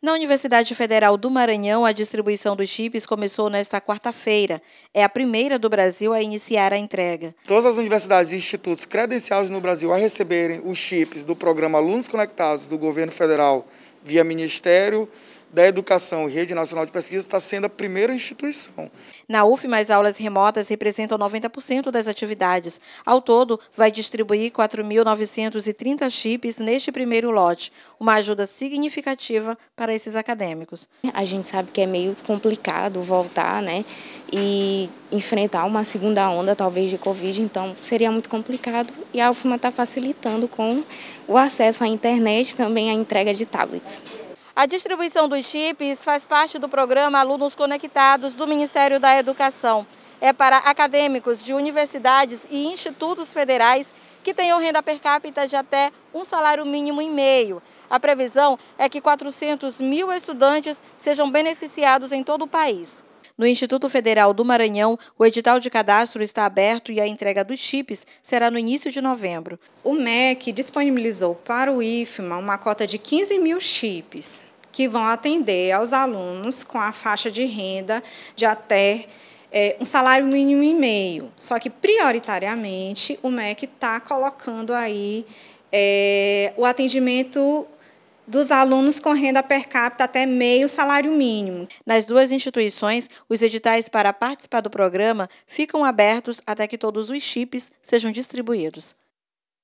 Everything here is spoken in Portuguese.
Na Universidade Federal do Maranhão, a distribuição dos chips começou nesta quarta-feira. É a primeira do Brasil a iniciar a entrega. Todas as universidades e institutos credenciados no Brasil a receberem os chips do programa Alunos Conectados do governo federal via Ministério da Educação e Rede Nacional de Pesquisa está sendo a primeira instituição. Na UFM, as aulas remotas representam 90% das atividades. Ao todo, vai distribuir 4.930 chips neste primeiro lote, uma ajuda significativa para esses acadêmicos. A gente sabe que é meio complicado voltar né, e enfrentar uma segunda onda, talvez, de Covid, então seria muito complicado. E a UFMA está facilitando com o acesso à internet também a entrega de tablets. A distribuição dos chips faz parte do programa Alunos Conectados do Ministério da Educação. É para acadêmicos de universidades e institutos federais que tenham renda per capita de até um salário mínimo e meio. A previsão é que 400 mil estudantes sejam beneficiados em todo o país. No Instituto Federal do Maranhão, o edital de cadastro está aberto e a entrega dos chips será no início de novembro. O MEC disponibilizou para o IFMA uma cota de 15 mil chips que vão atender aos alunos com a faixa de renda de até é, um salário mínimo e meio. Só que, prioritariamente, o MEC está colocando aí é, o atendimento dos alunos com renda per capita até meio salário mínimo. Nas duas instituições, os editais para participar do programa ficam abertos até que todos os chips sejam distribuídos.